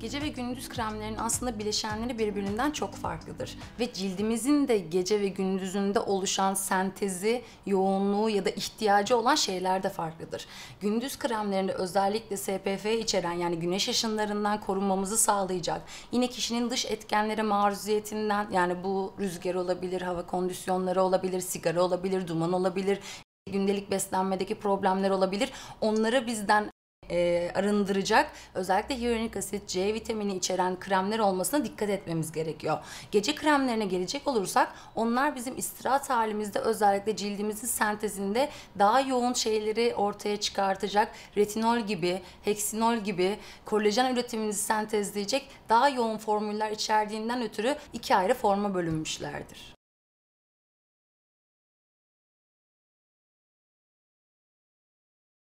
Gece ve gündüz kremlerinin aslında bileşenleri birbirinden çok farklıdır. Ve cildimizin de gece ve gündüzünde oluşan sentezi, yoğunluğu ya da ihtiyacı olan şeyler de farklıdır. Gündüz kremlerinde özellikle SPF içeren yani güneş ışınlarından korunmamızı sağlayacak. Yine kişinin dış etkenlere maruziyetinden yani bu rüzgar olabilir, hava kondisyonları olabilir, sigara olabilir, duman olabilir, gündelik beslenmedeki problemler olabilir. Onları bizden e, arındıracak özellikle hyaluronik asit, C vitamini içeren kremler olmasına dikkat etmemiz gerekiyor. Gece kremlerine gelecek olursak onlar bizim istirahat halimizde özellikle cildimizin sentezinde daha yoğun şeyleri ortaya çıkartacak. Retinol gibi, heksinol gibi kolajen üretimimizi sentezleyecek daha yoğun formüller içerdiğinden ötürü iki ayrı forma bölünmüşlerdir.